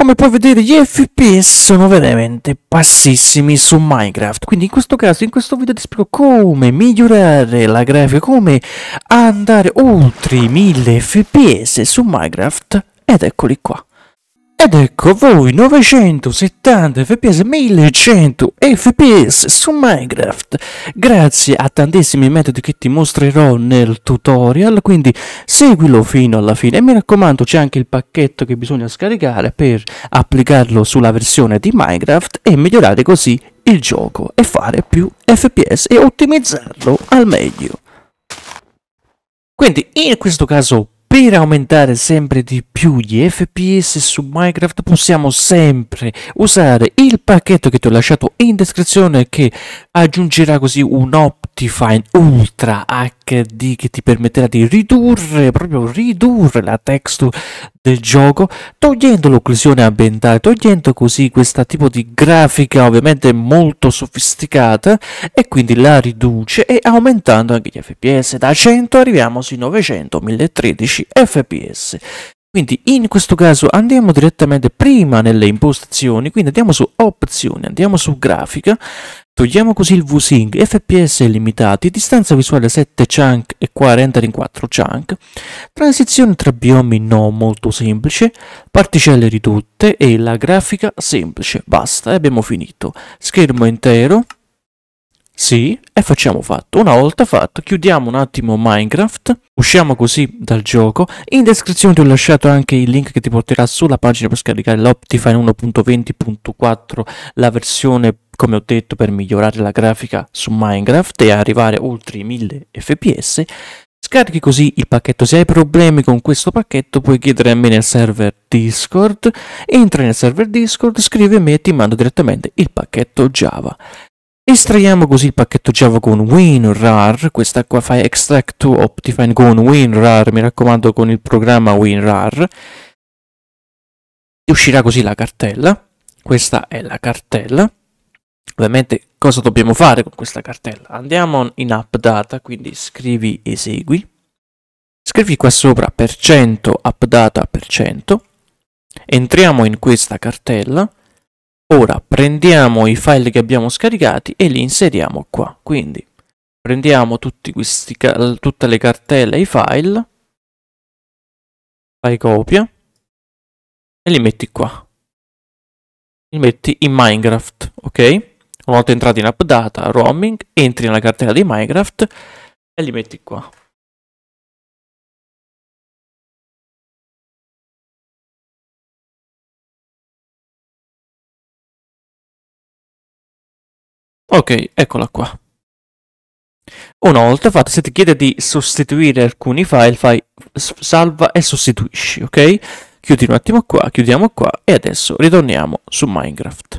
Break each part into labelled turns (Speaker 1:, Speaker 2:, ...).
Speaker 1: Come puoi vedere gli FPS sono veramente bassissimi su Minecraft, quindi in questo caso, in questo video ti spiego come migliorare la grafica, come andare oltre i 1000 FPS su Minecraft ed eccoli qua. Ed ecco voi 970 fps 1100 fps su Minecraft grazie a tantissimi metodi che ti mostrerò nel tutorial quindi seguilo fino alla fine e mi raccomando c'è anche il pacchetto che bisogna scaricare per applicarlo sulla versione di Minecraft e migliorare così il gioco e fare più fps e ottimizzarlo al meglio quindi in questo caso per aumentare sempre di più gli FPS su Minecraft possiamo sempre usare il pacchetto che ti ho lasciato in descrizione che aggiungerà così un'opera Spotify Ultra HD che ti permetterà di ridurre, proprio ridurre la texture del gioco, togliendo l'occlusione ambientale, togliendo così questo tipo di grafica ovviamente molto sofisticata e quindi la riduce e aumentando anche gli FPS. Da 100 arriviamo sui 900, 1013 FPS. Quindi in questo caso andiamo direttamente prima nelle impostazioni, quindi andiamo su opzioni, andiamo su grafica Togliamo così il VSync, FPS limitati, distanza visuale 7 chunk e 40 in 4 chunk, transizione tra biomi no molto semplice, particelle ridotte e la grafica semplice. Basta, e abbiamo finito. Schermo intero, sì, e facciamo fatto. Una volta fatto, chiudiamo un attimo Minecraft, usciamo così dal gioco. In descrizione ti ho lasciato anche il link che ti porterà sulla pagina per scaricare l'Optifine 1.20.4, la versione come ho detto per migliorare la grafica su Minecraft e arrivare oltre i 1000 fps, Scarichi così il pacchetto. Se hai problemi con questo pacchetto, puoi chiedere a me nel server Discord. Entra nel server Discord, scrivi a me e ti mando direttamente il pacchetto Java. Estraiamo così il pacchetto Java con WinRAR. Questa qua fai extract to Optifine con WinRAR. Mi raccomando, con il programma WinRAR. Ti uscirà così la cartella. Questa è la cartella. Ovviamente cosa dobbiamo fare con questa cartella? Andiamo in app data, quindi scrivi esegui, scrivi qua sopra per cento app data per cento, entriamo in questa cartella, ora prendiamo i file che abbiamo scaricati e li inseriamo qua, quindi prendiamo questi, tutte le cartelle e i file, fai copia e li metti qua, li metti in Minecraft, ok? Una volta entrati in app data, roaming, entri nella cartella di Minecraft e li metti qua. Ok, eccola qua. Una volta fatto, se ti chiede di sostituire alcuni file, fai salva e sostituisci, ok? Chiudi un attimo qua, chiudiamo qua e adesso ritorniamo su Minecraft.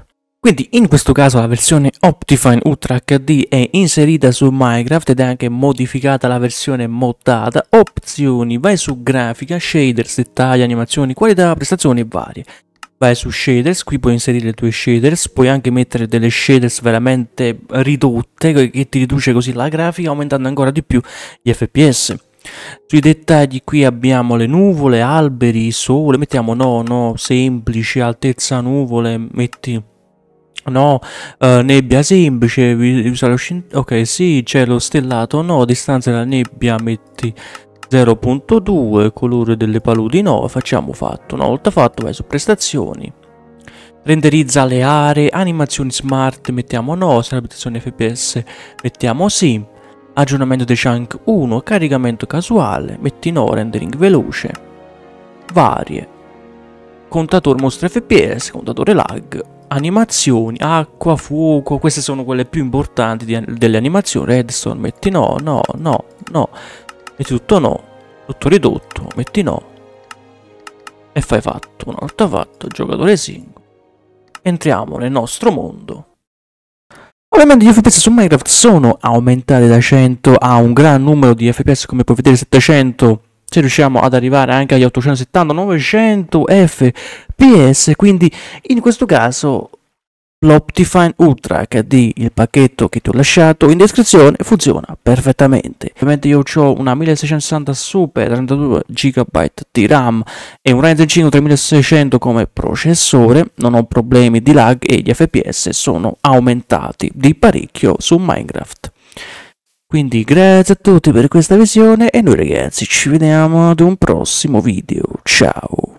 Speaker 1: Quindi in questo caso la versione Optifine Ultra HD è inserita su Minecraft ed è anche modificata la versione moddata, opzioni, vai su grafica, shaders, dettagli, animazioni, qualità, prestazioni varie. Vai su shaders, qui puoi inserire le tue shaders, puoi anche mettere delle shaders veramente ridotte che ti riduce così la grafica aumentando ancora di più gli fps. Sui dettagli qui abbiamo le nuvole, alberi, sole, mettiamo no, no, semplici, altezza nuvole, metti No, uh, nebbia semplice, usa lo Ok, sì, cielo stellato, no, distanza dalla nebbia metti 0.2, colore delle paludi, no, facciamo fatto. Una volta fatto vai su prestazioni. Renderizza le aree, animazioni smart, mettiamo no, stabilizzazione fps, mettiamo sì. Aggiornamento dei chunk 1, caricamento casuale, metti no, rendering veloce. Varie. Contatore mostra fps, contatore lag, animazioni, acqua, fuoco, queste sono quelle più importanti di, delle animazioni. Redstone, metti no, no, no, no, metti tutto no, tutto ridotto, metti no. E fai fatto, una volta fatto, giocatore singolo. Entriamo nel nostro mondo. Ovviamente gli FPS su Minecraft sono aumentati da 100 a un gran numero di FPS come puoi vedere 700 se riusciamo ad arrivare anche agli 870-900 fps, quindi in questo caso l'Optifine Ultra HD, il pacchetto che ti ho lasciato in descrizione, funziona perfettamente. Ovviamente io ho una 1660 Super 32 GB di RAM e un Ryzen 5 3600 come processore, non ho problemi di lag e gli FPS sono aumentati di parecchio su Minecraft. Quindi grazie a tutti per questa visione e noi ragazzi ci vediamo ad un prossimo video. Ciao!